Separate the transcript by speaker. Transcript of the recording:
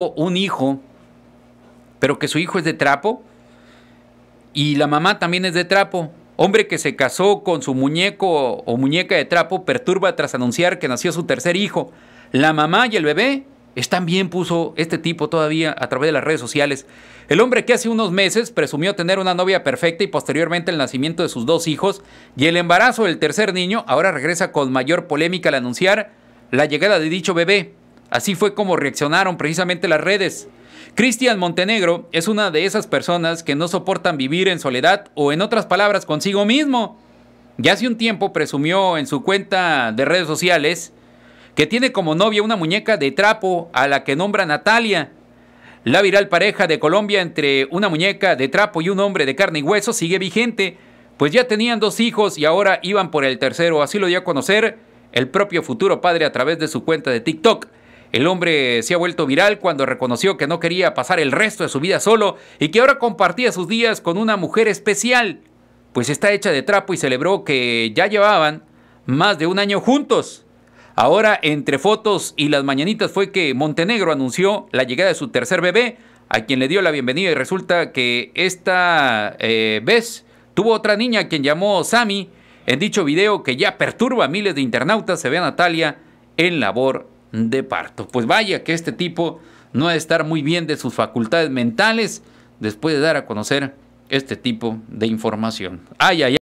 Speaker 1: un hijo, pero que su hijo es de trapo y la mamá también es de trapo. Hombre que se casó con su muñeco o muñeca de trapo perturba tras anunciar que nació su tercer hijo. La mamá y el bebé están bien, puso este tipo todavía a través de las redes sociales. El hombre que hace unos meses presumió tener una novia perfecta y posteriormente el nacimiento de sus dos hijos y el embarazo del tercer niño ahora regresa con mayor polémica al anunciar la llegada de dicho bebé. Así fue como reaccionaron precisamente las redes. Cristian Montenegro es una de esas personas que no soportan vivir en soledad o en otras palabras consigo mismo. Ya hace un tiempo presumió en su cuenta de redes sociales que tiene como novia una muñeca de trapo a la que nombra Natalia. La viral pareja de Colombia entre una muñeca de trapo y un hombre de carne y hueso sigue vigente, pues ya tenían dos hijos y ahora iban por el tercero, así lo dio a conocer el propio futuro padre a través de su cuenta de TikTok. El hombre se ha vuelto viral cuando reconoció que no quería pasar el resto de su vida solo y que ahora compartía sus días con una mujer especial, pues está hecha de trapo y celebró que ya llevaban más de un año juntos. Ahora, entre fotos y las mañanitas fue que Montenegro anunció la llegada de su tercer bebé, a quien le dio la bienvenida y resulta que esta eh, vez tuvo otra niña a quien llamó Sami. En dicho video que ya perturba a miles de internautas se ve a Natalia en labor de parto. Pues vaya que este tipo no ha de estar muy bien de sus facultades mentales después de dar a conocer este tipo de información. Ay, ay,